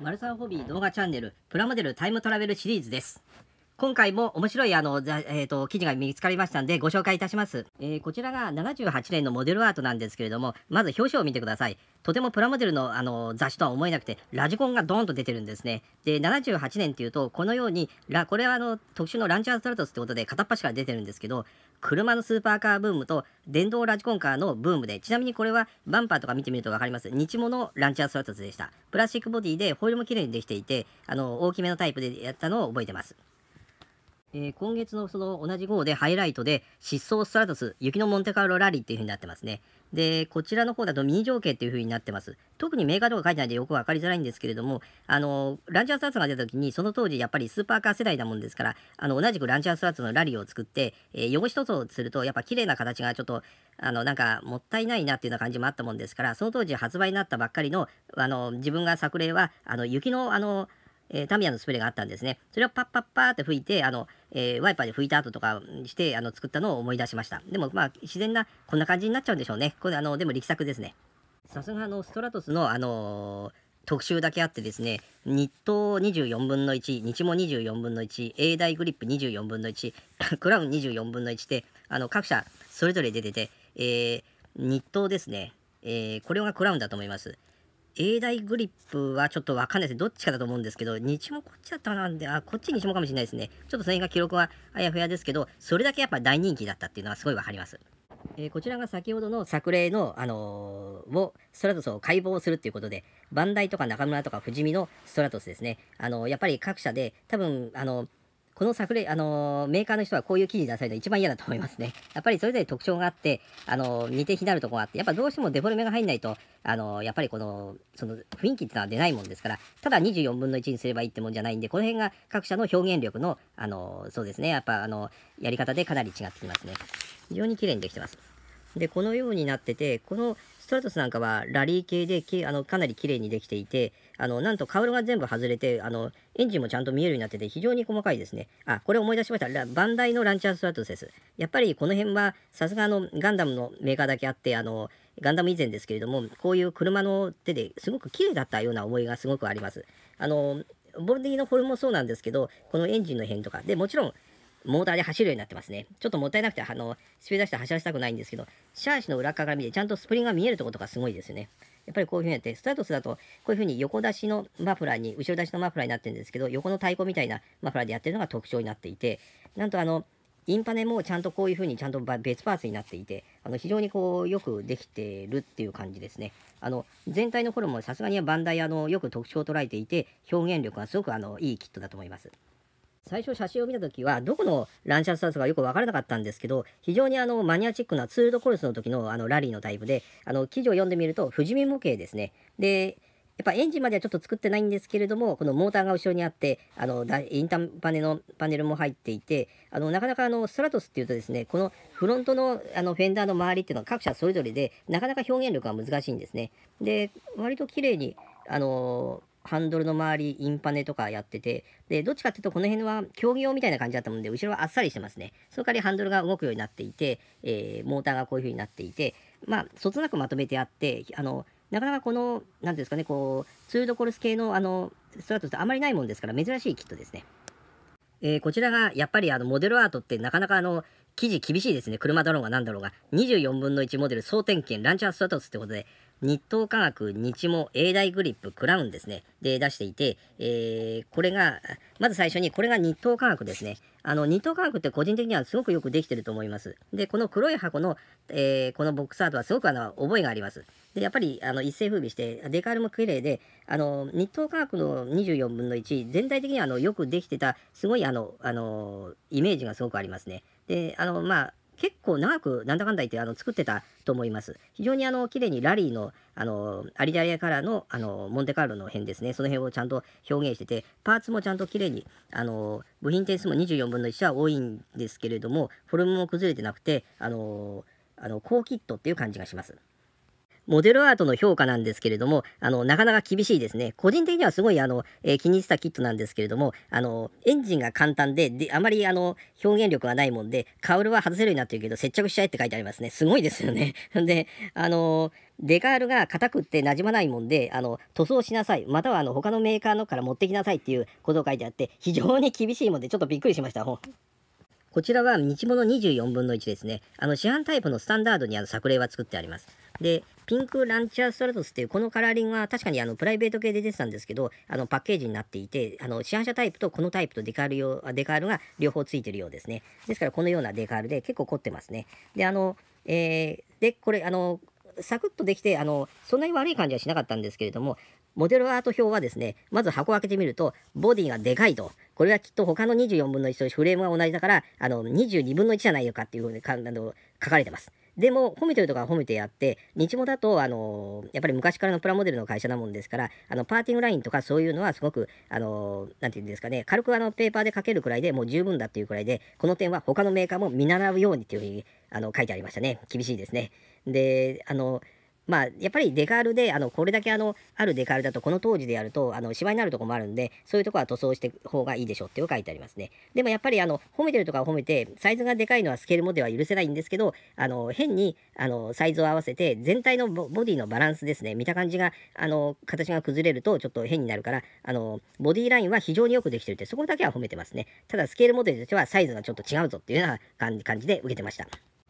マルサンホビー動画チャンネルプラモデルタイムトラベルシリーズです今回も面白いあの、えーと、記事が見つかりましたんでご紹介いたします、えー、こちらが78年のモデルアートなんですけれどもまず表紙を見てくださいとてもプラモデルのあの雑誌とは思えなくてラジコンがドーンと出てるんですねで78年っていうとこのようにラこれはあの特殊のランチャーストラトスってことで片っ端から出てるんですけど車のスーパーカーブームと電動ラジコンカーのブームでちなみにこれはバンパーとか見てみると分かります日モのランチャーストラトスでしたプラスチックボディでホイールも綺麗にできていてあの大きめのタイプでやったのを覚えてますえー、今月のその同じ号でハイライトで失踪ストラトス雪のモンテカルロラリーっていう風になってますね。で、こちらの方だとミニ情景っていう風になってます。特にメーカーとか書いてないんでよく分かりづらいんですけれども、あの、ランチャースラトスが出た時に、その当時やっぱりスーパーカー世代だもんですから、あの、同じくランチャースラトスのラリーを作って、えー、汚し塗装するとやっぱ綺麗な形がちょっと、あの、なんかもったいないなっていうような感じもあったもんですから、その当時発売になったばっかりの、あの、自分が作例は、あの、雪の、あの、えー、タミヤのスプレーがあったんですね。それをパッパッパーって吹いて、あの、えー、ワイパーで拭いた後とかしてあの作ったのを思い出しました。でもまあ自然なこんな感じになっちゃうんでしょうね。これあのでも力作ですね。さすがあのストラトスのあのー特集だけあってですね、日東24分の1、日も24分の1、A 大グリップ24分の1、クラウン24分の1で、あの各社それぞれ出てて、えー、日東ですね、えー、これがクラウンだと思います。A 大グリップはちょっとわかんないです。どっちかだと思うんですけど、日もこっちだったなんで、あ、こっち日もかもしれないですね。ちょっとその辺が記録はあやふやですけど、それだけやっぱ大人気だったっていうのはすごいわかります。えー、こちらが先ほどの作例の、あのー、をストラトスを解剖するっていうことで、バンダイとか中村とか富士見のストラトスですね。あのー、やっぱり各社で、多分、あのこのフレ、あのメーカーの人はこういう記事出されたの一番嫌だと思いますね。やっぱりそれぞれ特徴があって、あの似て非なるとこがあって、やっぱどうしてもデフォルメが入んないと、あのやっぱりこの、その雰囲気ってのは出ないもんですから、ただ24分の1にすればいいってもんじゃないんで、この辺が各社の表現力の、あのそうですね、やっぱあのやり方でかなり違ってきますね。非常に綺麗にできてます。で、このようになってて、このストラトスなんかはラリー系であのかなり綺麗にできていて、あの、なんとカウルが全部外れて、あの、エンジンもちゃんと見えるようになってて、非常に細かいですね。あ、これ思い出しました。バンダイのランチャースワトスです。やっぱりこの辺は、さすがのガンダムのメーカーだけあって、あの、ガンダム以前ですけれども、こういう車の手ですごく綺麗だったような思いがすごくあります。あの、ボルディのホルもそうなんですけど、このエンジンの辺とか、でもちろんモーターで走るようになってますね。ちょっともったいなくて、あの、スピード出して走らせたくないんですけど、シャーシの裏側から見て、ちゃんとスプリングが見えるってことがすごいですよね。やっぱりこういうふうにやって、スタートスだと、こういうふうに横出しのマフラーに、後ろ出しのマフラーになってるんですけど、横の太鼓みたいなマフラーでやってるのが特徴になっていて、なんとあの、インパネもちゃんとこういうふうにちゃんと別パーツになっていて、あの非常にこうよくできてるっていう感じですね。あの全体の頃もさすがにバンダイあのよく特徴を捉えていて、表現力がすごくあのいいキットだと思います。最初写真を見た時はどこのランシャスタートかよく分からなかったんですけど非常にあのマニアチックなツールドコルスの時のあのラリーのタイプであの記事を読んでみると富士見模型ですねでやっぱエンジンまではちょっと作ってないんですけれどもこのモーターが後ろにあってあのインターパネのパネルも入っていてあのなかなかあのストラトスっていうとですねこのフロントのあのフェンダーの周りっていうのは各社それぞれでなかなか表現力が難しいんですねで割と綺麗にあのーハンドルの周り、インパネとかやってて、で、どっちかっていうと、この辺は競技用みたいな感じだったもんで、後ろはあっさりしてますね。その代わりハンドルが動くようになっていて、えー、モーターがこういう風になっていて、まあ、そつなくまとめてあって、あの、なかなかこの、なんですかね、こう、ツールドコルス系の、あの、ストラトスってあまりないもんですから、珍しいキットですね。えー、こちらが、やっぱりあの、モデルアートってなかなかあの、記事厳しいですね。車だろうが何だろうが。24分の1モデル総点検、ランチャーストラトスってことで、日東科学日も A 大グリップクラウンですね。で出していて、えー、これが、まず最初にこれが日東科学ですね。あの、日東科学って個人的にはすごくよくできてると思います。で、この黒い箱の、えー、このボックスアートはすごくあの、覚えがあります。で、やっぱりあの、一世風靡して、デカールも綺麗で、あの、日東科学の24分の1、全体的にあの、よくできてた、すごいあの、あの、イメージがすごくありますね。で、あの、まあ、結構長くなんだかんだ言ってあの作ってたと思います。非常にあの綺麗にラリーのあのアリダリアからのあのモンテカルロの辺ですね、その辺をちゃんと表現してて、パーツもちゃんと綺麗にあの部品点数も24分の1は多いんですけれども、フォルムも崩れてなくて、あのあの高キットっていう感じがします。モデルアートの評価なんですけれども、あの、なかなか厳しいですね。個人的にはすごい、あの、えー、気に入ってたキットなんですけれども、あの、エンジンが簡単で、で、あまり、あの、表現力がないもんで、カウルは外せるようになってるけど、接着しちゃえって書いてありますね。すごいですよね。で、あの、デカールが硬くってなじまないもんで、あの、塗装しなさい、またはあの、他のメーカーのから持ってきなさいっていうことを書いてあって、非常に厳しいもんで、ちょっとびっくりしました。こちらは日物24分の1ですね。あの、市販タイプのスタンダードにあの作例は作ってあります。で、ピンクランチャーストラトスっていうこのカラーリングは確かにあのプライベート系で出てたんですけど、あのパッケージになっていて、あの市販車タイプとこのタイプとデカール用デカールが両方ついてるようですね。ですからこのようなデカールで結構凝ってますね。で、あの、えー、で、これ、あの、サクッとできて、あの、そんなに悪い感じはしなかったんですけれども、モデルアート表はですね、まず箱を開けてみると、ボディがでかいと。これはきっと他の24分の1とフレームが同じだから、あの、22分の1じゃないかっていうふうにかあの書かれてます。でも、褒めてるとか褒めてやって、日もだと、あの、やっぱり昔からのプラモデルの会社なもんですから、あの、パーティングラインとかそういうのはすごく、あの、なんていうんですかね、軽くあの、ペーパーで書けるくらいでもう十分だっていうくらいで、この点は他のメーカーも見習うようにっていうふうに、あの、書いてありましたね。厳しいですね。で、あの、まあ、やっぱりデカールで、あの、これだけあの、あるデカールだと、この当時でやると、あの、芝になるとこもあるんで、そういうとこは塗装して方がいいでしょうっていう書いてありますね。でもやっぱり、あの、褒めてるとか褒めて、サイズがでかいのはスケールモデルは許せないんですけど、あの、変に、あの、サイズを合わせて、全体のボディのバランスですね、見た感じが、あの、形が崩れると、ちょっと変になるから、あの、ボディラインは非常によくできてるって、そこだけは褒めてますね。ただ、スケールモデルとしては、サイズがちょっと違うぞっていうような感じで受けてました。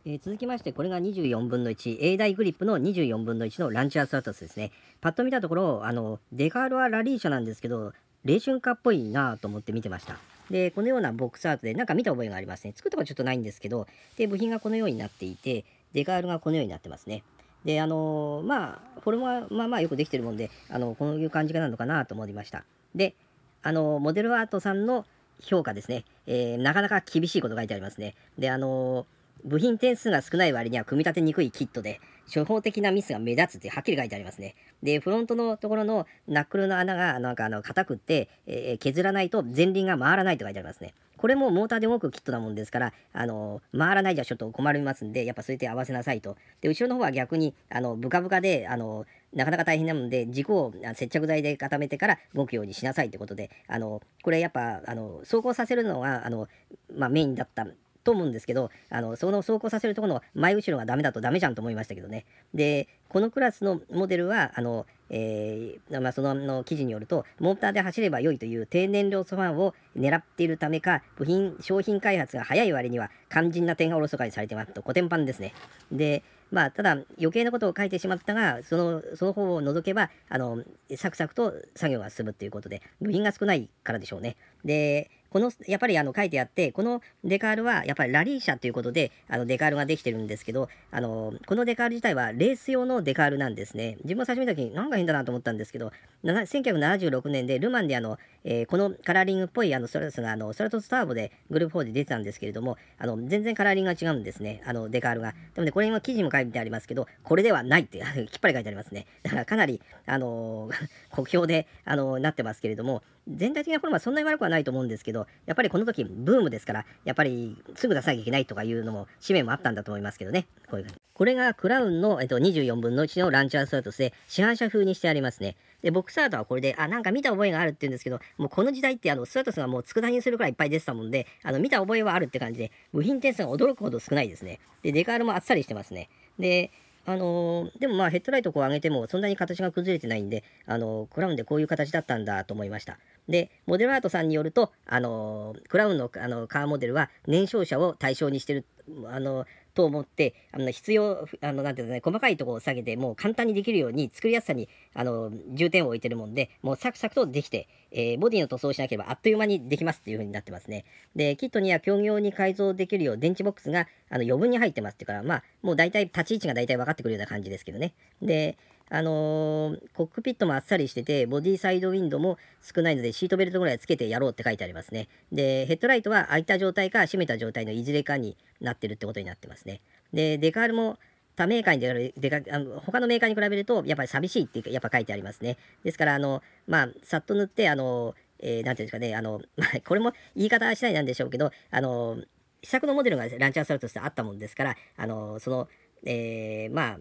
えー、続きまして、これが24分の1、A 大グリップの24分の1のランチャースワトスですね。パッと見たところ、あの、デカールはラリー車なんですけど、レーションカーっぽいなと思って見てました。で、このようなボックスアートで、なんか見た覚えがありますね。作ったことちょっとないんですけど、で、部品がこのようになっていて、デカールがこのようになってますね。で、あのー、まあ、フォルムはまあまあよくできてるもんで、あの、こういう感じがなのかなと思いました。で、あのー、モデルアートさんの評価ですね、えー、なかなか厳しいこと書いてありますね。で、あのー部品点数が少ない割には組み立てにくいキットで、初歩的なミスが目立つってはっきり書いてありますね。で、フロントのところのナックルの穴がなんかあの硬くって、えー、削らないと前輪が回らないと書いてありますね。これもモーターで動くキットなもんですから、あの回らないじゃちょっと困りますんで、やっぱそうやって合わせなさいと。で、後ろの方は逆に、あのブカブカで、あのなかなか大変なので、軸を接着剤で固めてから動くようにしなさいってことで、あのこれやっぱあの走行させるのがあの、まあ、メインだったと思うんですけど、あのその走行させるとこの前後ろがダメだとダメじゃんと思いましたけどね。で、このクラスのモデルは、あの、えー、まあ、そのの記事によると、モーターで走れば良いという低燃料ソファンを狙っているためか、部品、商品開発が早い割には肝心な点がおろそかにされてますと、古典版ですね。で、まあ、ただ余計なことを書いてしまったが、そのその方を除けばあの、サクサクと作業が進むということで、部品が少ないからでしょうね。で、この、やっぱりあの書いてあって、このデカールはやっぱりラリー車ということで、あのデカールができてるんですけど、あの、このデカール自体はレース用のデカールなんですね。自分も最初見た時になんか変だなと思ったんですけど、1976年でルマンであの、えー、このカラーリングっぽいあのストラスがあのストラトスターボでグループ4で出てたんですけれども、あの、全然カラーリングが違うんですね。あの、デカールが。でもね、これ今記事も書いてありますけど、これではないって、きっぱり書いてありますね。だからかなり、あのー、酷 評で、あのー、なってますけれども、全体的なこムはそんなに悪くはないと思うんですけど、ど、やっぱりこの時ブームですから、やっぱりすぐ出さなきゃいけないとかいうのも、使命もあったんだと思いますけどね。こういうこれがクラウンの、えっと、24分の1のランチャーアウトで、市販車風にしてありますね。で、ボックスアートはこれで、あ、なんか見た覚えがあるって言うんですけど、もうこの時代って、あの、スワートスがもう佃煮にするくらいいっぱい出てたもんで、あの、見た覚えはあるって感じで、部品点数が驚くほど少ないですね。で、デカールもあっさりしてますね。で、あのー、でもまあヘッドライトこう上げてもそんなに形が崩れてないんで、あのー、クラウンでこういう形だったんだと思いました。で、モデルアートさんによると、あのー、クラウンのあのカーモデルは燃焼車を対象にしてる、あのと思ってあの必要あのなんていうね細かいところを下げてもう簡単にできるように作りやすさにあの重点を置いてるもんでもうサクサクとできて、えー、ボディの塗装をしなければあっという間にできますっていう風になってますねでキットには協業に改造できるよう電池ボックスがあの余分に入ってますっていうからまあもう大体立ち位置が大体分かってくるような感じですけどねであのー、コックピットもあっさりしてて、ボディサイドウィンドも少ないので、シートベルトぐらいつけてやろうって書いてありますね。で、ヘッドライトは開いた状態か閉めた状態のいずれかになってるってことになってますね。で、デカールも他メーカーにでかあの他のメーカーに比べると、やっぱり寂しいってやっぱ書いてありますね。ですから、あの、まあ、さっと塗って、あの、えー、なんていうんですかね、あの、これも言い方次第なんでしょうけど、あの、試作のモデルがランチャーサルトしてあったもんですから、あの、その、えー、まあ、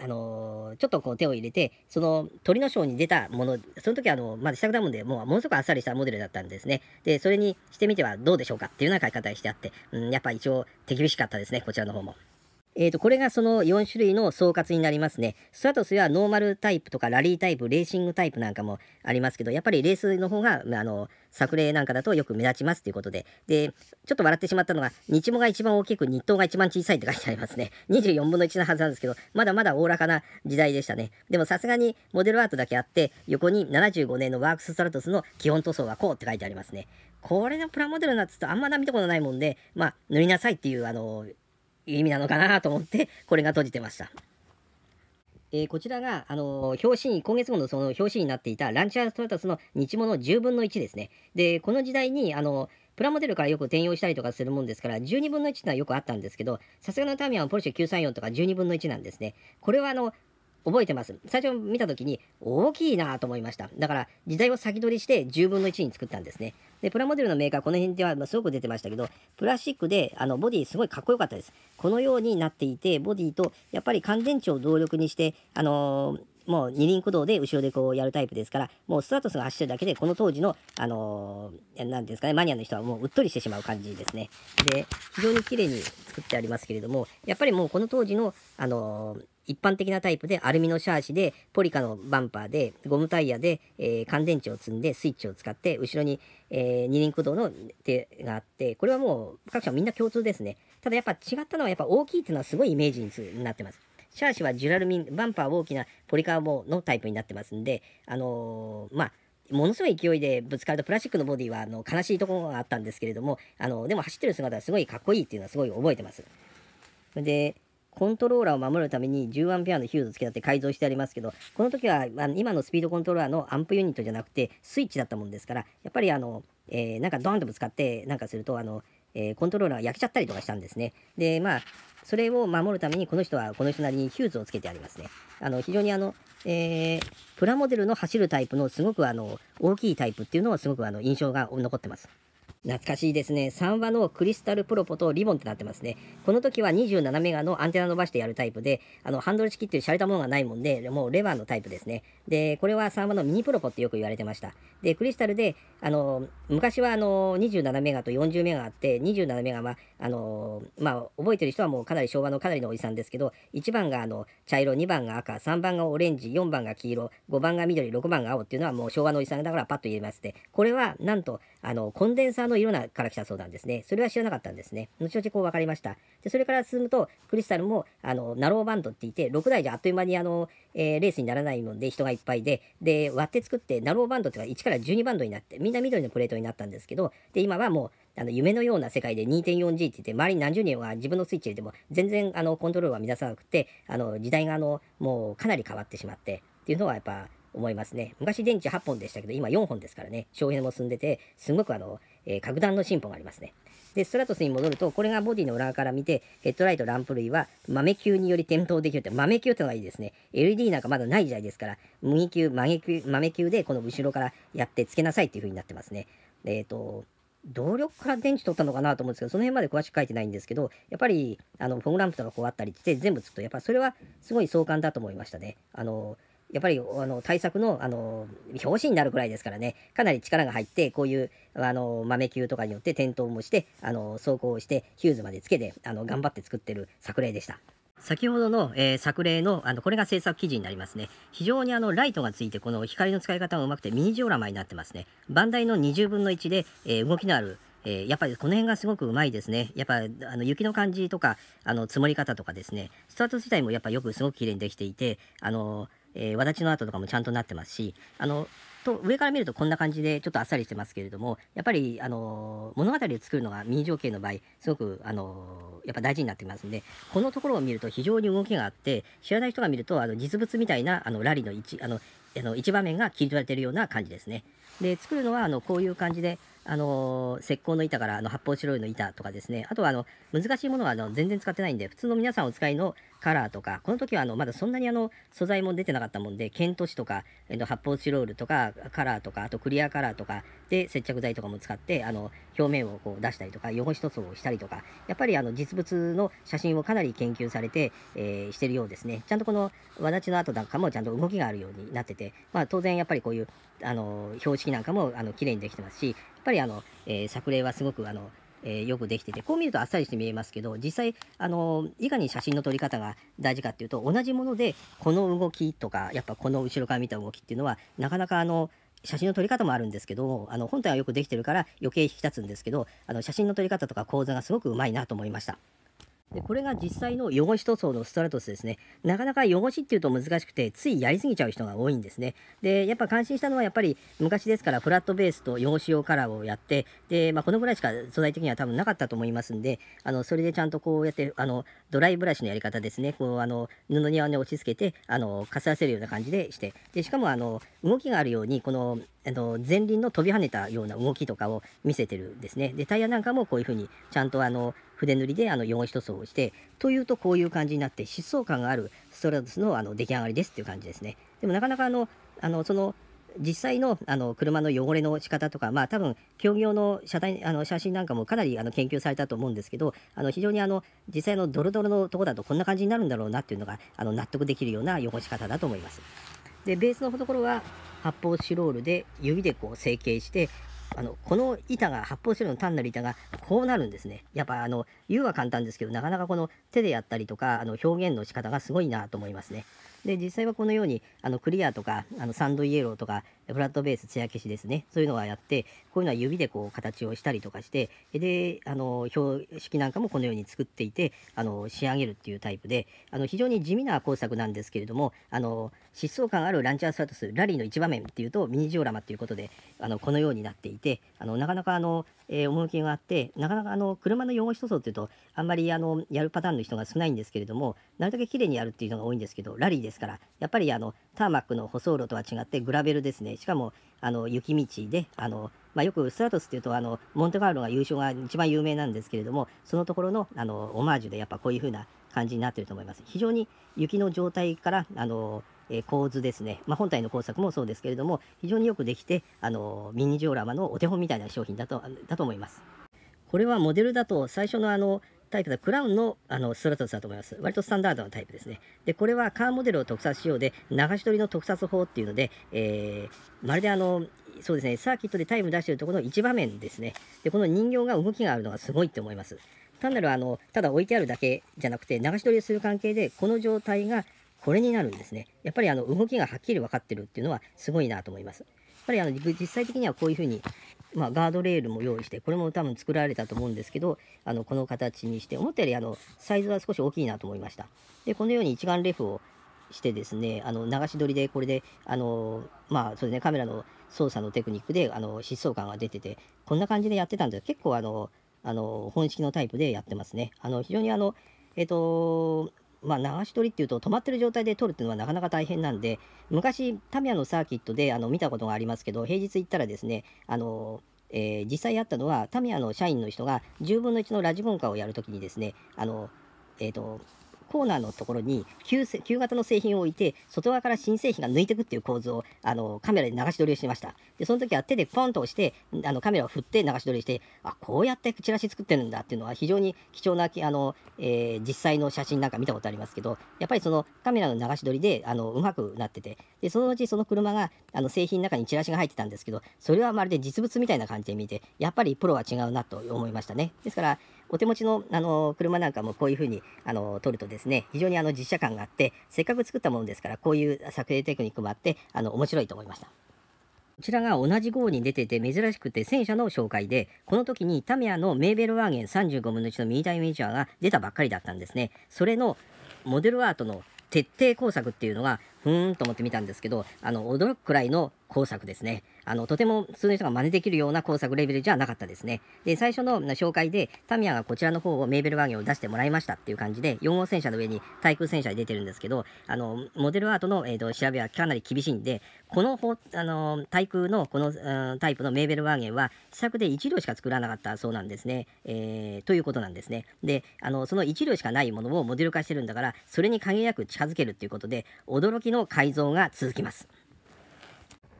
あのー、ちょっとこう手を入れて、その鳥のショーに出たもの、その時あの、まだ試作だもんで、もうものすごくあっさりしたモデルだったんですね。で、それにしてみてはどうでしょうかっていうような書き方にしてあって、うん、やっぱ一応手厳しかったですね、こちらの方も。えー、とこれがその4種類の総括になりますね。ストラトスはノーマルタイプとかラリータイプ、レーシングタイプなんかもありますけど、やっぱりレースの方が、まあ、あの作例なんかだとよく目立ちますということで、で、ちょっと笑ってしまったのが、日もが一番大きく、日東が一番小さいって書いてありますね。24分の1のはずなんですけど、まだまだおおらかな時代でしたね。でもさすがにモデルアートだけあって、横に75年のワークス・ストラトスの基本塗装はこうって書いてありますね。これのプラモデルなってとあんまな見たことないもんで、まあ、塗りなさいっていう、あの、意味なのかなと思って、これが閉じてました。えー、こちらが、あのー、表紙に、今月号のその表紙になっていたランチャーストラタスの日物10分の1ですね。で、この時代に、あのー、プラモデルからよく転用したりとかするもんですから、12分の1ってのはよくあったんですけど、さすがのターミナルはポルシェ934とか12分の1なんですね。これはあの、覚えてます。最初見た時に大きいなと思いました。だから時代を先取りして10分の1に作ったんですね。で、プラモデルのメーカー、この辺ではすごく出てましたけど、プラスチックであのボディすごいかっこよかったです。このようになっていて、ボディとやっぱり乾電池を動力にして、あのーもう二輪駆動で後ろでこうやるタイプですから、もうスタートスが走ってるだけで、この当時の、あのー、なんですかね、マニアの人はもううっとりしてしまう感じですね。で、非常に綺麗に作ってありますけれども、やっぱりもうこの当時の、あのー、一般的なタイプでアルミのシャーシでポリカのバンパーでゴムタイヤで、えー、乾電池を積んでスイッチを使って後ろに、えー、二輪駆動の手があってこれはもう各社みんな共通ですねただやっぱ違ったのはやっぱ大きいっていうのはすごいイメージになってますシャーシはジュラルミンバンパー大きなポリカーボのタイプになってますんであのー、まあものすごい勢いでぶつかるとプラスチックのボディはあの悲しいところがあったんですけれどもあのでも走ってる姿はすごいかっこいいっていうのはすごい覚えてますでコントローラーを守るために1 0アのヒューズ付けたって改造してありますけど、この時は、まあ、今のスピードコントローラーのアンプユニットじゃなくて、スイッチだったもんですから、やっぱりあの、えー、なんかドーンとぶつかって、なんかすると、あの、えー、コントローラーが焼けちゃったりとかしたんですね。で、まあ、それを守るためにこの人はこの人なりにヒューズをつけてありますね。あの非常にあの、えー、プラモデルの走るタイプのすごくあの大きいタイプっていうのはすごくあの印象が残ってます。懐かしいですね。3話のクリスタルプロポとリボンってなってますね。この時は27メガのアンテナ伸ばしてやるタイプで、あの、ハンドル式っていう洒落たものがないもんで、もうレバーのタイプですね。で、これは3話のミニプロポってよく言われてました。で、クリスタルで、あの、昔はあの、27メガと40メガあって、27メガは、あの、まあ、覚えてる人はもうかなり昭和のかなりのおじさんですけど、1番があの、茶色、2番が赤、3番がオレンジ、4番が黄色、5番が緑、6番が青っていうのはもう昭和のおじさんだからパッと言えますで、これはなんと、あの、コンデンサーの色なから来たそうなんですね。それは知らなかったんですね。後々こう分かりました。で、それから進むと、クリスタルも、あの、ナローバンドって言って、6台じゃあっという間に、あの、えー、レースにならないので、人がいっぱいで、で、割って作って、ナローバンドっていうか、1から12バンドになって、みんな緑のプレートになったんですけど、で、今はもう、あの夢のような世界で 2.4G って言って、周りに何十人は自分のスイッチ入れても、全然あのコントロールは乱さなくて、あの時代があのもうかなり変わってしまってっていうのは、やっぱ思いますね。昔電池8本でしたけど、今4本ですからね、エネも進んでて、すごくあの、えー、格段の進歩がありますね。で、ストラトスに戻ると、これがボディの裏側から見て、ヘッドライト、ランプ類は豆球により点灯できるって、豆球ってのがいいですね。LED なんかまだない時代ですから、麦球、豆球豆球でこの後ろからやってつけなさいっていう風になってますね。えっ、ー、と、動力から電池取ったのかなと思うんですけど、その辺まで詳しく書いてないんですけど、やっぱり、あの、フォグランプとかこうあったりして、全部つくと、やっぱそれはすごい壮観だと思いましたね。あのやっぱりあの対策のあの表紙になるくらいですからね、かなり力が入って、こういうあの豆球とかによって転倒もして、あの走行して、ヒューズまでつけてあの頑張って作ってる作例でした。先ほどの、えー、作例のあのこれが制作記事になりますね非常にあのライトがついてこの光の使い方がうまくてミニジオラマになってますねバンダイの20分の1で、えー、動きのあるえー、やっぱりこの辺がすごくうまいですね。やっぱあの雪の感じとかあの積もり方とかですね、スタート自体もやっぱよくすごくきれいにできていて、あのーえー、わだちの跡とかもちゃんとなってますし、あの、と上から見るとこんな感じでちょっとあっさりしてますけれどもやっぱりあの物語を作るのが民情景の場合すごくあのやっぱ大事になってきますんでこのところを見ると非常に動きがあって知らない人が見るとあの実物みたいなあのラリーの一あのあの一場面が切り取られてるような感じですね。で作るのはあのこういう感じであの石膏の板からあの発泡白いの板とかですねあとはあの難しいものはあの全然使ってないんで普通の皆さんお使いのカラーとか、この時はあのまだそんなにあの素材も出てなかったもんで、ケント紙とか、えー、と発泡スチロールとか、カラーとか、あとクリアカラーとかで接着剤とかも使って、あの表面をこう出したりとか、汚し塗装をしたりとか、やっぱりあの実物の写真をかなり研究されて、えー、してるようですね。ちゃんとこの輪立ちの跡なんかもちゃんと動きがあるようになってて、まあ、当然やっぱりこういうあの標識なんかもあの綺麗にできてますし、やっぱりあの、えー、作例はすごくあのえー、よくできててこう見るとあっさりして見えますけど実際あのいかに写真の撮り方が大事かっていうと同じものでこの動きとかやっぱこの後ろから見た動きっていうのはなかなかあの写真の撮り方もあるんですけどあの本体はよくできてるから余計引き立つんですけどあの写真の撮り方とか構図がすごくうまいなと思いました。でこれが実際の汚し塗装のストラトスですね。なかなか汚しっていうと難しくて、ついやりすぎちゃう人が多いんですね。で、やっぱ感心したのはやっぱり昔ですからフラットベースと汚し用カラーをやって、で、まあ、このぐらいしか素材的には多分なかったと思いますんで、あのそれでちゃんとこうやってあのドライブラシのやり方ですねこうあの布にね押し付けてあのかすらせるような感じでしてでしかもあの動きがあるようにこのあの前輪の飛び跳ねたような動きとかを見せてるんですねでタイヤなんかもこういうふうにちゃんとあの筆塗りであの汚し塗装をしてというとこういう感じになって疾走感があるストラトスのあの出来上がりですっていう感じですねでもなかなかあのあのその実際のあの車の汚れの仕方とか、まあ、多分競技用の車体あの写真なんかもかなりあの研究されたと思うんですけどあの非常にあの実際のドロドロのとこだとこんな感じになるんだろうなっていうのがあの納得できるような汚し方だと思います。でベースのところは発泡スチロールで指でこう成形してあのこの板が発泡スチロールの単なる板がこうなるんですねやっぱあの言うは簡単ですけどなかなかこの手でやったりとかあの表現の仕方がすごいなと思いますねで実際はこのようにあのクリアとかあのサンドイエローとかフラットベース艶消しですねそういうのはやってこういうのは指でこう形をしたりとかしてであの標識なんかもこのように作っていてあの仕上げるっていうタイプであの非常に地味な工作なんですけれどもあの疾走感あるランチャースタートるラリーの一場面っていうとミニジオラマっていうことであのこのようになっていてあのなかなかあの、えー、趣があってなかなかあの車の汚し塗装っていうとあんまりあのやるパターンの人が少ないんですけれどもなるだけ綺麗にやるっていうのが多いんですけどラリーですからやっぱりあのターマックの舗装路とは違ってグラベルですねしかもあの雪道であのまあ、よくスラトスっていうとあのモンテカーロが優勝が一番有名なんですけれどもそのところのあのオマージュでやっぱこういう風な感じになってると思います非常に雪の状態からあのえ構図ですね、まあ、本体の工作もそうですけれども非常によくできてあのミニジオラマのお手本みたいな商品だとだと思いますこれはモデルだと最初のあのタイプだクラウンのあのストラトスだと思います割とスタンダードなタイプですねでこれはカーモデルを特撮仕様で流し取りの特撮法っていうので、えー、まるであのそうですねサーキットでタイム出してるところの1場面ですねでこの人形が動きがあるのがすごいって思います単なるあのただ置いてあるだけじゃなくて流し取りをする関係でこの状態がこれになるんですね。やっぱりあの動きがはっきり分かってるっていうのはすごいなと思います。やっぱりあの実際的にはこういうふうに、まあ、ガードレールも用意して、これも多分作られたと思うんですけど、あのこの形にして、思ったよりあのサイズは少し大きいなと思いました。で、このように一眼レフをしてですね、あの流し撮りでこれで、あのまあそうですね、カメラの操作のテクニックであの疾走感が出てて、こんな感じでやってたんです結構あの、あの本式のタイプでやってますね。あの非常にあの、えっ、と、まあ、流し取りっていうと止まってる状態で取るっていうのはなかなか大変なんで昔タミヤのサーキットであの見たことがありますけど平日行ったらですねあのえー、実際あったのはタミヤの社員の人が10分の1のラジコンカーをやるときにですねあの、えーとコーナーのところに旧旧型の製品を置いて外側から新製品が抜いていくっていう構図をあのカメラで流し撮りをしてましたでその時は手でポンと押してあのカメラを振って流し撮りしてあこうやってチラシ作ってるんだっていうのは非常に貴重なあの、えー、実際の写真なんか見たことありますけどやっぱりそのカメラの流し撮りであのうまくなっててでそのうちその車があの製品の中にチラシが入ってたんですけどそれはまるで実物みたいな感じで見てやっぱりプロは違うなと思いましたねですからお手持ちのあの車なんかもこういうふうにあの撮るとですね非常にあの実写感があってせっかく作ったものですからこういう撮影テクニックもあってあの面白いと思いました。こちらが同じ号に出てて珍しくて戦車の紹介で、この時にタミヤのメーベルワーゲン35分の1のミニタイミニチュアが出たばっかりだったんですね。それのモデルアートの徹底工作っていうのがふーんと思って見たんですけど、あの、驚くくらいの工作ですね。あの、とても普通の人が真似できるような工作レベルじゃなかったですね。で、最初の紹介で、タミヤがこちらの方をメーベルワーゲンを出してもらいましたっていう感じで、4号戦車の上に対空戦車で出てるんですけど、あの、モデルアートの、えーと、調べはかなり厳しいんで、この方、あの、対空のこの、うん、タイプのメーベルワーゲンは、試作で1両しか作らなかったそうなんですね。えー、ということなんですね。で、あの、その1両しかないものをモデル化してるんだから、それに限りなく近づけるっていうことで、驚きの改造が続きます。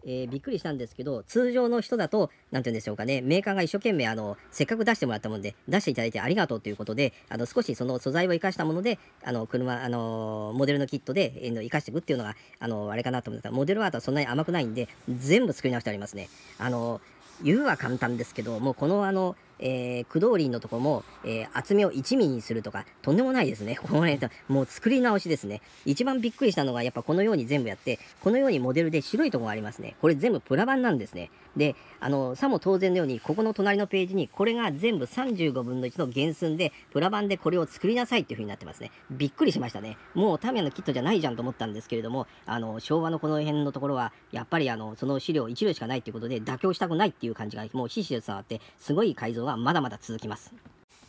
えー、びっくりしたんですけど、通常の人だと、なんて言うんでしょうかね、メーカーが一生懸命、あの、せっかく出してもらったもんで、出していただいてありがとうということで、あの、少しその素材を生かしたもので、あの、車、あの、モデルのキットで、えー、生かしていくっていうのが、あの、あれかなと思ったが、モデルアートはそんなに甘くないんで、全部作り直してありますね。あの、言うは簡単ですけど、もうこの、あの、えー、駆動輪のとこも、えー、厚みを1ミリにするとか、とんでもないですね。これ、もう作り直しですね。一番びっくりしたのが、やっぱこのように全部やって、このようにモデルで白いとこがありますね。これ全部プラ板なんですね。で、あの、さも当然のように、ここの隣のページに、これが全部35分の1の減寸で、プラ板でこれを作りなさいっていうふうになってますね。びっくりしましたね。もうタミヤのキットじゃないじゃんと思ったんですけれども、あの、昭和のこの辺のところは、やっぱりあの、その資料1両しかないっていうことで、妥協したくないっていう感じが、もうひしひし伝わって、すごい改造がまだまだ続きます。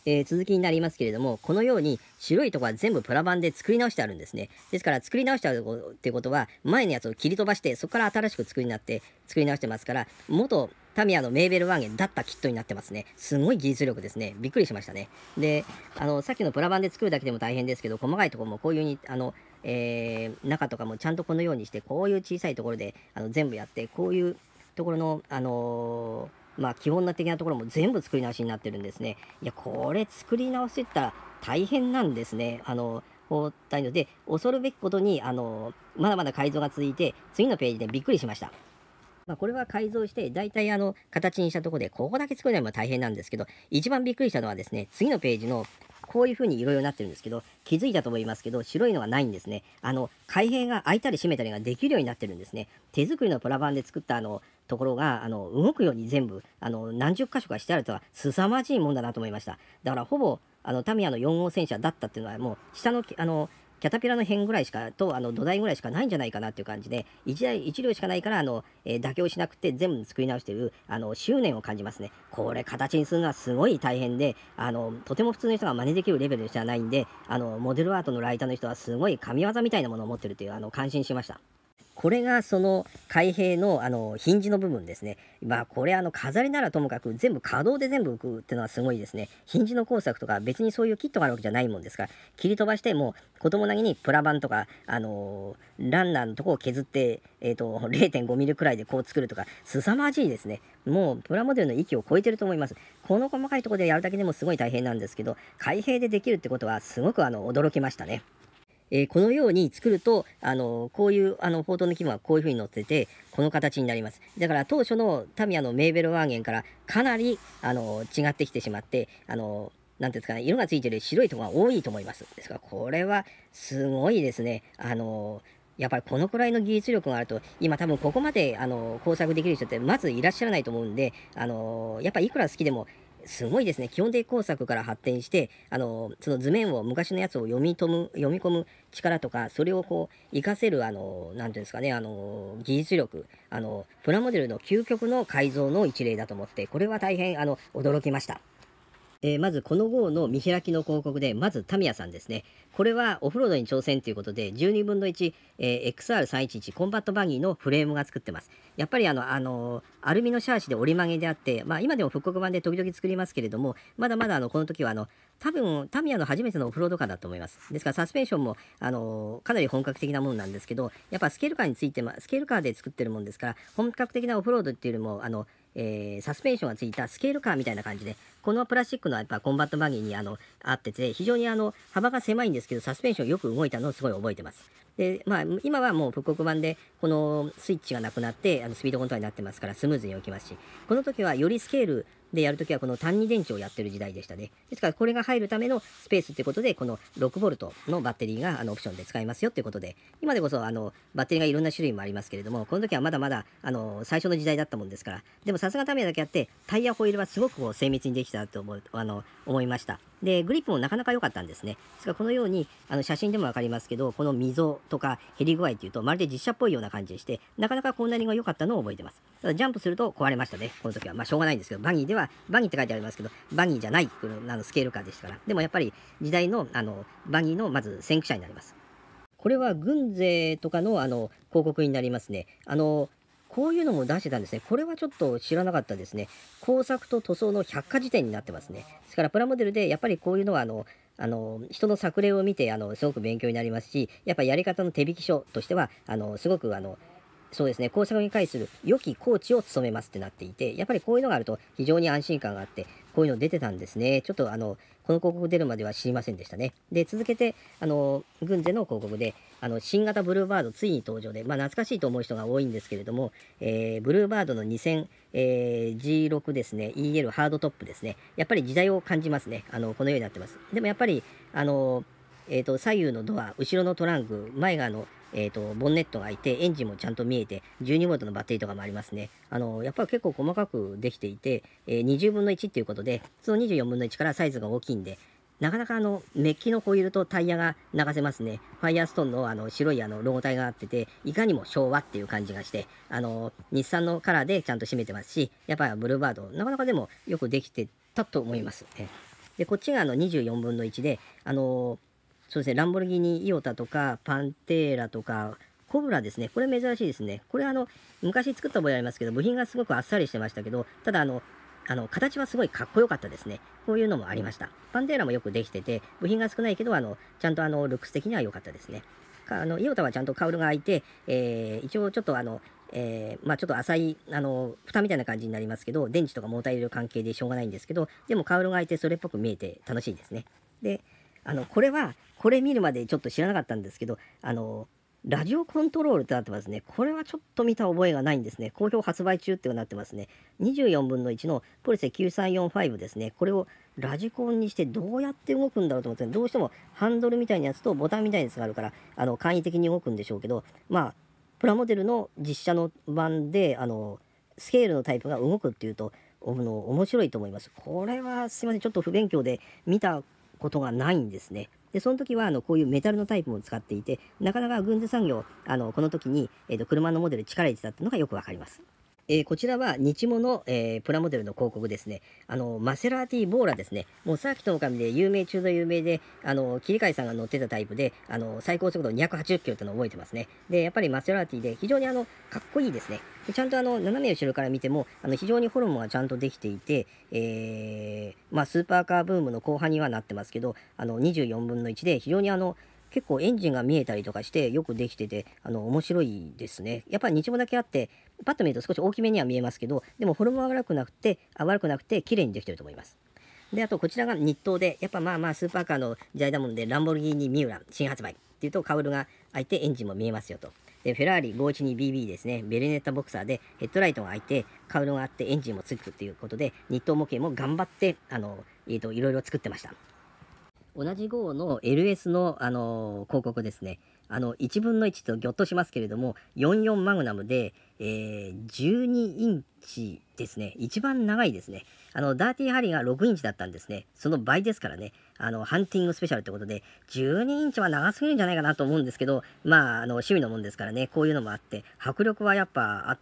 えー、続きになりますけれども、このように白いとこは全部プラ板で作り直してあるんですね。ですから作り直してあるってことは、前のやつを切り飛ばして、そこから新しく作りになって、作り直してますから、元タミヤのメーベルワーゲンだったキットになってますね。すごい技術力ですね。びっくりしましたね。で、あの、さっきのプラ版で作るだけでも大変ですけど、細かいとこもこういうに、あの、えー、中とかもちゃんとこのようにして、こういう小さいところであの全部やって、こういうところの、あのーまあ、基本的なところも全部作り直しになってるんですね。いや、これ作り直してったら大変なんですね。あの、放ったので、恐るべきことに、あの、まだまだ改造が続いて、次のページでびっくりしました。まあ、これは改造して、大体あの、形にしたところで、ここだけ作るのは大変なんですけど、一番びっくりしたのはですね、次のページのこういう風にいろいろなってるんですけど、気づいたと思いますけど、白いのがないんですね。あの、開閉が開いたり閉めたりができるようになってるんですね。手作りのプラ板で作ったあの、ところが、あの、動くように全部、あの、何十箇所かしてあるとは、凄まじいもんだなと思いました。だから、ほぼ、あの、タミヤの4号戦車だったっていうのは、もう、下の、あの、キャタピラの辺ぐらいしか、とあの土台ぐらいしかないんじゃないかなっていう感じで、1台1両しかないから、あの、えー、妥協しなくて全部作り直してる、あの、執念を感じますね。これ、形にするのはすごい大変で、あの、とても普通の人が真似できるレベルじゃないんで、あの、モデルアートのライターの人はすごい神業みたいなものを持ってるという、あの、感心しました。これがその開閉のあのヒンジの部分ですね。まあこれあの飾りならともかく全部可動で全部浮くっていうのはすごいですね。ヒンジの工作とか別にそういうキットがあるわけじゃないもんですから切り飛ばしてもう子供なぎにプラ板とかあのー、ランナーのとこを削って、えーと、0.5ミリくらいでこう作るとか凄まじいですね。もうプラモデルの域を超えてると思います。この細かいとこでやるだけでもすごい大変なんですけど開閉でできるってことはすごくあの驚きましたね。えー、このように作ると、あのこういうあの砲塔の規模はこういうふうに載ってて、この形になります。だから当初のタミヤのメーベルワーゲンからかなり、あの違ってきてしまって、あのなんですかね、色がついてる白いとこが多いと思います。ですから、これはすごいですね。あのやっぱりこのくらいの技術力があると、今多分ここまであの工作できる人ってまずいらっしゃらないと思うんで、あのやっぱいくら好きでもすごいですね基本的工作から発展してあのその図面を昔のやつを読み込む読み込む力とかそれをこう活かせるあの何ていうんですかねあの技術力あのプラモデルの究極の改造の一例だと思ってこれは大変あの驚きました。えー、まずこの号の見開きの広告で、まずタミヤさんですね。これはオフロードに挑戦ということで、12分の1、えー、XR311 コンバットバギーのフレームが作ってます。やっぱりあの、あのアルミのシャーシで折り曲げであって、まあ今でも復刻版で時々作りますけれども、まだまだあの、この時はあの、多分タミヤの初めてのオフロードカーだと思います。ですからサスペンションも、あのかなり本格的なものなんですけど、やっぱスケールカーについて、スケールカーで作ってるもんですから、本格的なオフロードっていうよりも、あの、えー、サスペンションがついたスケールカーみたいな感じで、このプラスチックのやっぱコンバットバギーにあの合ってて、非常にあの幅が狭いんですけど、サスペンションよく動いたのをすごい覚えてます。で、まあ、今はもう復刻版で、このスイッチがなくなって、あのスピードコントロールになってますから、スムーズに置きますし、この時はよりスケールでやるときは、この単二電池をやってる時代でしたね。ですから、これが入るためのスペースってことで、この 6V のバッテリーがあのオプションで使えますよっていうことで、今でこそあのバッテリーがいろんな種類もありますけれども、この時はまだまだあの最初の時代だったもんですから、でもさすがためだけあって、タイヤホイールはすごくこう精密にできただと思うあの思いましたでグリップもなかなか良かったんですねですからこのようにあの写真でも分かりますけどこの溝とか減り具合っていうとまるで実写っぽいような感じでしてなかなかコーナリングが良かったのを覚えてますただジャンプすると壊れましたねこの時はまあしょうがないんですけどバギーではバギーって書いてありますけどバギーじゃないあのスケール感でしたからでもやっぱり時代のあのバギーのまず先駆者になりますこれは軍勢とかのあの広告になりますね。あのこういうのも出してたんですね。これはちょっと知らなかったですね。工作と塗装の百科事典になってますね。ですからプラモデルでやっぱりこういうのはあの、あの人の作例を見てあのすごく勉強になりますし、やっぱやり方の手引き書としては、あのすごくあのそうですね、工作に対する良きコーチを務めますってなっていて、やっぱりこういうのがあると非常に安心感があって、こういうの出てたんですね。ちょっとあの、この広告出るまでは知りませんでしたね。で、続けて、あの、軍勢の広告で、あの、新型ブルーバードついに登場で、まあ、懐かしいと思う人が多いんですけれども、えー、ブルーバードの 2000G6、えー、ですね、EL ハードトップですね。やっぱり時代を感じますね。あの、このようになってます。でもやっぱり、あの、えーと、左右のドア、後ろのトランク、前側の、えーと、ボンネットが開いて、エンジンもちゃんと見えて、12V のバッテリーとかもありますね。あのやっぱり結構細かくできていて、えー、20分の1っていうことで、その24分の1からサイズが大きいんで、なかなかあの、メッキのホイールとタイヤが流せますね。ファイヤーストーンのあの白いあのロゴ体があってて、いかにも昭和っていう感じがして、あの、日産のカラーでちゃんと締めてますし、やっぱりブルーバード、なかなかでもよくできてたと思います。で、こっちがあの24分の1で、あのーそうですね、ランボルギーニイオタとか、パンテーラとか、コブラですね。これ珍しいですね。これあの、昔作った覚えありますけど、部品がすごくあっさりしてましたけど、ただあの、あの、形はすごいかっこよかったですね。こういうのもありました。パンテーラもよくできてて、部品が少ないけど、あの、ちゃんとあの、ルックス的には良かったですね。かあの、イオタはちゃんとカウルが開いて、えー、一応ちょっとあの、えー、まあちょっと浅い、あの、蓋みたいな感じになりますけど、電池とかモーター入れる関係でしょうがないんですけど、でもカウルが開いてそれっぽく見えて楽しいですね。で、あのこれはこれ見るまでちょっと知らなかったんですけどあのラジオコントロールってなってますね。これはちょっと見た覚えがないんですね。好評発売中ってなってますね。24分の1のポリセ9345ですね。これをラジコンにしてどうやって動くんだろうと思ってどうしてもハンドルみたいなやつとボタンみたいなやつがあるから、あの、簡易的に動くんでしょうけど、まあ、プラモデルの実写の版で、あの、スケールのタイプが動くっていうと、の面白いと思います。これはすいません、ちょっと不勉強で見たことがないんですね。で、その時は、あの、こういうメタルのタイプも使っていて、なかなか軍事産業、あの、この時に、えっ、ー、と、車のモデル力入れてたっていうのがよくわかります。えー、こちらは日モの、えー、プラモデルの広告ですね。あの、マセラティボーラですね。もうさっきの狼で有名中の有名で、あの、切替さんが乗ってたタイプで、あの、最高速度280キロってのを覚えてますね。で、やっぱりマセラティで非常にあの、かっこいいですね。ちゃんとあの、斜め後ろから見ても、あの、非常にホルモンがちゃんとできていて、えー、まあ、スーパーカーブームの後半にはなってますけど、あの、24分の1で非常にあの、結構エンジンが見えたりとかしてよくできてて、あの、面白いですね。やっぱり日もだけあって、パッと見ると少し大きめには見えますけど、でもフォルムは悪くなくて、悪くなくて綺麗にできてると思います。で、あとこちらが日東で、やっぱまあまあスーパーカーの時代だもんで、ランボルギーニミューラン新発売っていうと、カウルが開いてエンジンも見えますよと。で、フェラーリ 512BB ですね、ベレネッタボクサーでヘッドライトが開いて、カウルがあってエンジンもつくっていうことで、日東模型も頑張って、あの、えっ、ー、と、いろいろ作ってました。同じ号の LS の、あの広告ですね。あの1分の1とぎょっとしますけれども44マグナムで、えー、12インチですね一番長いですねあのダーティーハリーが6インチだったんですねその倍ですからねあのハンティングスペシャルってことで12インチは長すぎるんじゃないかなと思うんですけどまああの趣味のもんですからねこういうのもあって迫力はやっぱあっ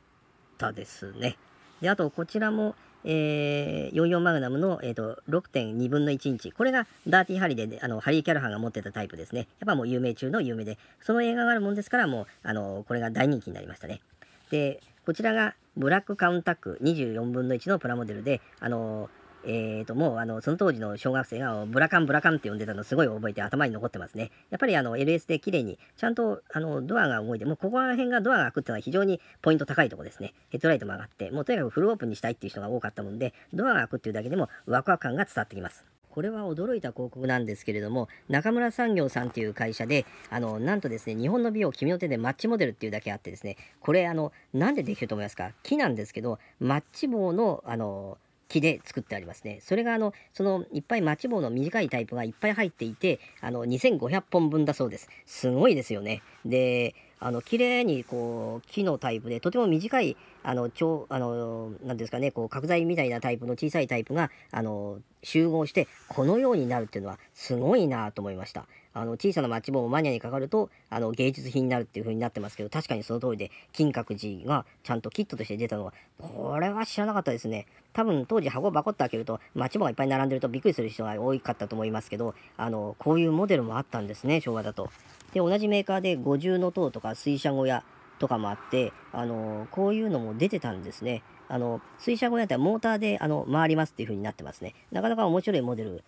たですねであとこちらもえー、44マグナムの、えーと、6.2分の1インチこれがダーティーハリであのハリー・キャラハンが持ってたタイプですねやっぱもう有名中の有名でその映画があるもんですからもうあのこれが大人気になりましたねでこちらがブラックカウンタック24分の1のプラモデルであのーえーと、もうあのその当時の小学生がブラカンブラカンって呼んでたのすごい覚えて頭に残ってますね。やっぱりあの LS で綺麗にちゃんとあのドアが動いて、もうここら辺がドアが開くっていうのは非常にポイント高いとこですね。ヘッドライトも上がって、もうとにかくフルオープンにしたいっていう人が多かったもんで、ドアが開くっていうだけでもワクワク感が伝わってきます。これは驚いた広告なんですけれども、中村産業さんという会社で、あの、なんとですね、日本の美容君の手でマッチモデルっていうだけあってですね、これ、あの、なんでできると思いますか木なんですけど、マッチ棒の、あの、木で作ってありますね。それがあのそのいっぱいマッチ棒の短いタイプがいっぱい入っていてあの2500本分だそうです。すごいですよね。であの綺麗にこう木のタイプでとても短いあの超あのなんですかねこう角材みたいなタイプの小さいタイプがあの集合してこのようになるっていうのはすごいなと思いました。あの小さなマッチ棒をマニアにかかるとあの芸術品になるっていう風になってますけど確かにその通りで金閣寺がちゃんとキットとして出たのはこれは知らなかったですね多分当時箱をバコッと開けるとマッチ棒がいっぱい並んでるとびっくりする人が多かったと思いますけどあのこういうモデルもあったんですね昭和だと。で同じメーカーで五重の塔とか水車小屋とかもあってあのこういうのも出てたんですね。あの水車小屋ってモーターであの回りますっていう風になってますね。なかなか面白いモデル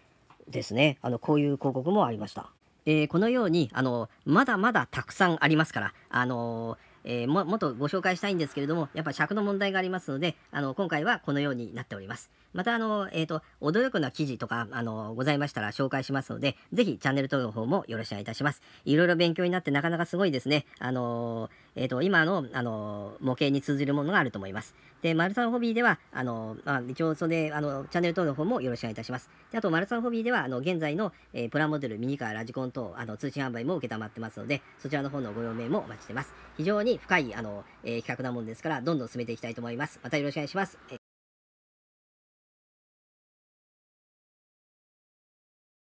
ですね。あのこういう広告もありました。えー、このようにあのまだまだたくさんありますから、あのえー、ももっとご紹介したいんですけれどもやっぱ尺の問題がありますのであの今回はこのようになっております。またあの、えーと、驚くな記事とかあのございましたら紹介しますので是非チャンネル登録の方もよろしくお願いいたします。いろいろ勉強になってなかなかすごいですねあの、えーと、と今のあの模型に通じるものがあると思います。で、マルサンホビーでは、あの、まあ、一応、それで、あの、チャンネル登録の方もよろしくお願いいたします。で、あと、マルサンホビーでは、あの、現在の、えー、プラモデル、ミニカー、ラジコン等、あの、通信販売も承ってますので、そちらの方のご用命もお待ちしてます。非常に深い、あの、えー、企画なもんですから、どんどん進めていきたいと思います。またよろしくお願いします。